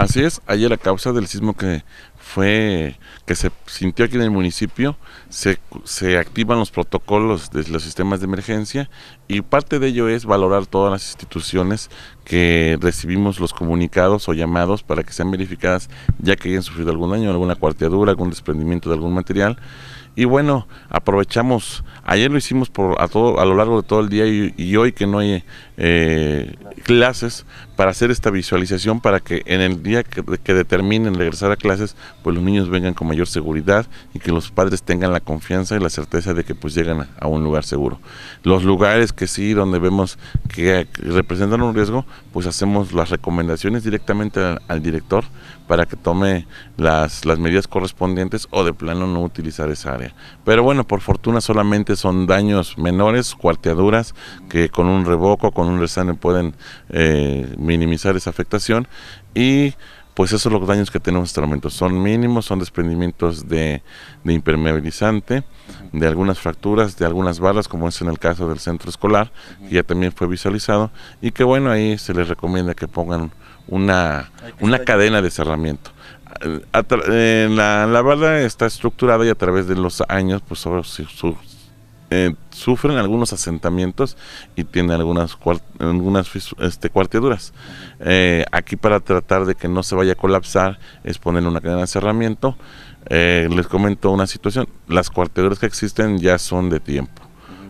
Así es, ayer la causa del sismo que fue que se sintió aquí en el municipio, se, se, activan los protocolos de los sistemas de emergencia y parte de ello es valorar todas las instituciones que recibimos los comunicados o llamados para que sean verificadas ya que hayan sufrido algún daño, alguna cuarteadura, algún desprendimiento de algún material. Y bueno, aprovechamos, ayer lo hicimos por a, todo, a lo largo de todo el día y, y hoy que no hay eh, clases para hacer esta visualización para que en el día que, determinen regresar a clases, pues los niños vengan con mayor seguridad y que los padres tengan la confianza y la certeza de que pues llegan a, un lugar seguro. Los lugares que sí, donde vemos que, eh, representan un riesgo, pues hacemos las recomendaciones directamente al, director para que tome las, las, medidas correspondientes o de plano no utilizar esa área. Pero bueno, por fortuna solamente son daños menores, cuarteaduras, que con un revoco, con un pueden eh, minimizar esa afectación y pues esos los daños que tenemos hasta el momento. Son mínimos, son desprendimientos de, impermeabilizante, de algunas fracturas, de algunas balas, como es en el caso del centro escolar, que ya también fue visualizado, y que bueno, ahí se les recomienda que pongan una, una cadena de cerramiento. Eh, la, la, está estructurada y a través de los años, pues sobre, su, eh, sufren algunos asentamientos y tienen algunas, algunas este, cuarteaduras. Eh, aquí para tratar de que no se vaya a colapsar es poner una gran cerramiento. Eh, les comento una situación, las cuarteaduras que existen ya son de tiempo,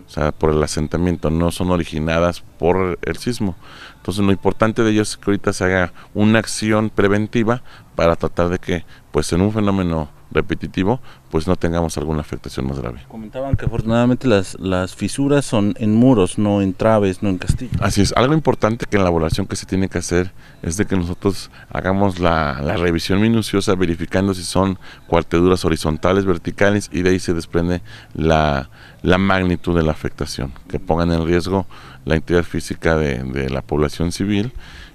o sea, por el asentamiento, no son originadas por el sismo. Entonces lo importante de ellos es que ahorita se haga una acción preventiva para tratar de que, pues en un fenómeno repetitivo, pues no tengamos alguna afectación más grave. Comentaban que afortunadamente las, las fisuras son en muros, no en traves, no en castillos. Así es, algo importante que en la evaluación que se tiene que hacer es de que nosotros hagamos la, la revisión minuciosa verificando si son cuarteduras horizontales, verticales y de ahí se desprende la, la magnitud de la afectación, que pongan en riesgo la integridad física de, de la población civil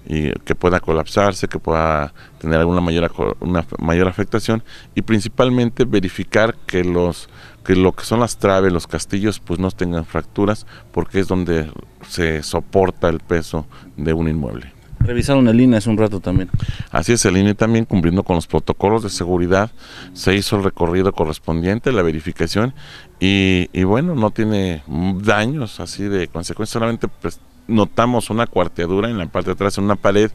y que pueda colapsarse, que pueda tener alguna mayor, una mayor afectación y principalmente verificar que los que lo que son las traves, los castillos, pues no tengan fracturas, porque es donde se soporta el peso de un inmueble. Revisaron el INE hace un rato también. Así es, el INE también cumpliendo con los protocolos de seguridad, se hizo el recorrido correspondiente, la verificación, y, bueno, no tiene daños así de consecuencia, solamente pues, notamos una cuarteadura en la parte de atrás, en una pared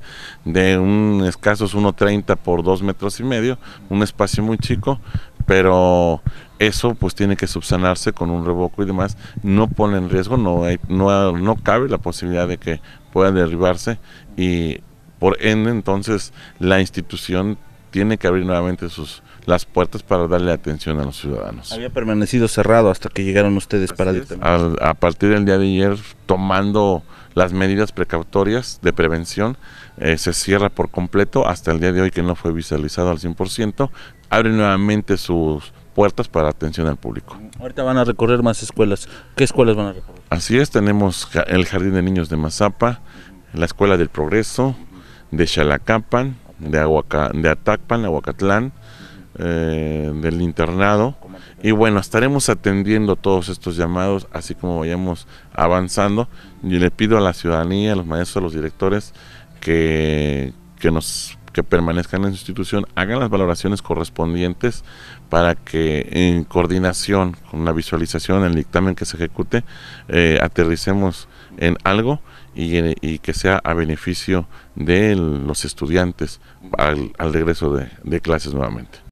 de un escasos 1,30 por 2 metros y medio, un espacio muy chico, pero eso pues tiene que subsanarse con un revoco y demás, no pone en riesgo, no, hay, no, no cabe la posibilidad de que pueda derribarse y por ende entonces la institución tiene que abrir nuevamente sus, las puertas para darle atención a los ciudadanos. Había permanecido cerrado hasta que llegaron ustedes para A, partir del día de ayer, tomando las medidas precautorias de prevención, eh, se cierra por completo hasta el día de hoy que no fue visualizado al 100%, abre nuevamente sus puertas para atención al público. Ahorita van a recorrer más escuelas. ¿Qué escuelas van a recorrer? Así es, tenemos el Jardín de Niños de Mazapa, la Escuela del Progreso, de Chalacapan de, Aguaca, de Atacpan, Aguacatlán, eh, del internado. Y bueno, estaremos atendiendo todos estos llamados, así como vayamos avanzando. Y le pido a la ciudadanía, a los maestros, a los directores, que, que nos que permanezcan en su institución, hagan las valoraciones correspondientes para que en coordinación con la visualización, el dictamen que se ejecute, eh, aterricemos en algo y, que sea a beneficio de los estudiantes al, regreso de clases nuevamente.